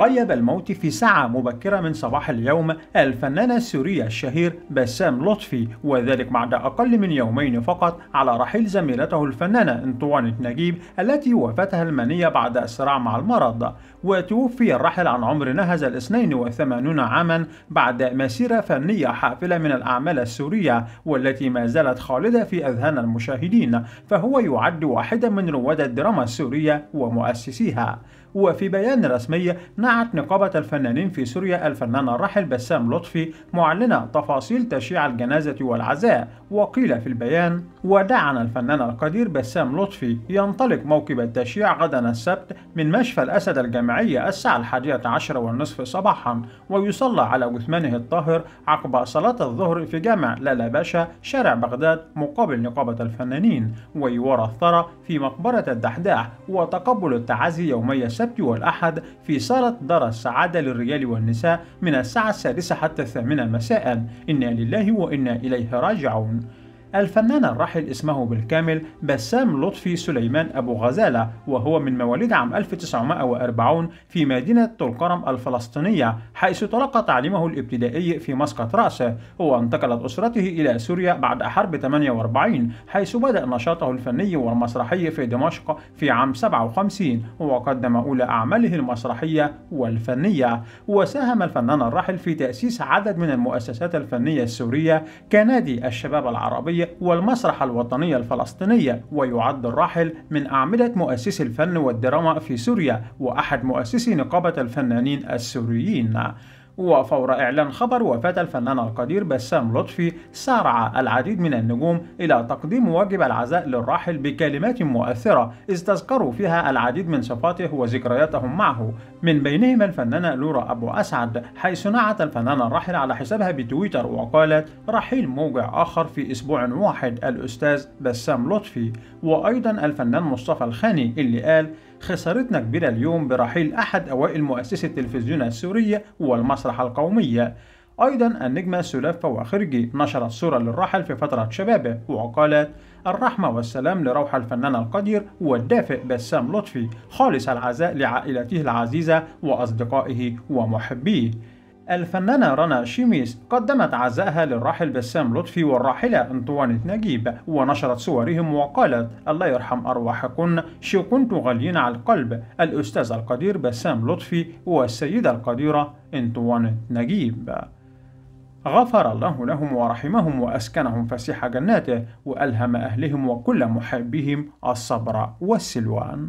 غيب الموت في ساعة مبكرة من صباح اليوم الفنان السوري الشهير بسام لطفي وذلك بعد أقل من يومين فقط على رحيل زميلته الفنانة انطوانة نجيب التي وافتها المنية بعد الصراع مع المرض وتوفي الراحل عن عمر نهز ال 82 عاما بعد مسيرة فنية حافلة من الأعمال السورية والتي ما زالت خالدة في أذهان المشاهدين فهو يعد واحدا من رواد الدراما السورية ومؤسسيها وفي بيان رسمي نعت نقابة الفنانين في سوريا الفنان الراحل بسام لطفي معلنة تفاصيل تشييع الجنازة والعزاء وقيل في البيان ودعنا الفنان القدير بسام لطفي ينطلق موكب التشييع غدا السبت من مشفى الأسد الجامعية الساعة الحادية عشر والنصف صباحا ويصلى على جثمانه الطاهر عقب صلاة الظهر في جامع لالا باشا شارع بغداد مقابل نقابة الفنانين ويورى الثرى في مقبرة الدحداح وتقبل التعازي يومي السبت السبت والأحد في صالة دار السعادة للرجال والنساء من الساعة السادسة حتى الثامنة مساء إنا لله وإنا إليه راجعون الفنان الراحل اسمه بالكامل بسام لطفي سليمان أبو غزالة وهو من مواليد عام 1940 في مدينة طولكرم الفلسطينية حيث تلقى تعليمه الابتدائي في مسقط رأسه وانتقلت أسرته إلى سوريا بعد حرب 48 حيث بدأ نشاطه الفني والمسرحي في دمشق في عام 57 وقدم أولى أعماله المسرحية والفنية وساهم الفنان الراحل في تأسيس عدد من المؤسسات الفنية السورية كنادي الشباب العربي والمسرح الوطني الفلسطيني ويعد الراحل من أعمدة مؤسسي الفن والدراما في سوريا وأحد مؤسسي نقابة الفنانين السوريين وفور إعلان خبر وفاة الفنان القدير بسام لطفي سارع العديد من النجوم إلى تقديم واجب العزاء للراحل بكلمات مؤثرة استذكروا فيها العديد من صفاته وذكرياتهم معه من بينهم الفنانة لورا أبو أسعد حيث نعت الفنانة الراحل على حسابها بتويتر وقالت رحيل موجع آخر في أسبوع واحد الأستاذ بسام لطفي وأيضا الفنان مصطفى الخاني اللي قال خسارتنا كبيرة اليوم برحيل أحد أوائل مؤسسي التلفزيون السورية والمسرح القومية أيضا النجمة سلاف فواخرجي نشرت صورة للرحل في فترة شبابه وقالت الرحمة والسلام لروح الفنان القدير والدافئ بسام لطفي خالص العزاء لعائلته العزيزة وأصدقائه ومحبيه الفنانة رنا شيميس قدمت عزائها للراحل بسام لطفي والراحلة أنطوانة نجيب ونشرت صورهم وقالت الله يرحم أرواحكن شكنت غاليين على القلب الأستاذ القدير بسام لطفي والسيدة القديرة أنطوانة نجيب غفر الله لهم ورحمهم وأسكنهم فسيح جناته وألهم أهلهم وكل محبهم الصبر والسلوان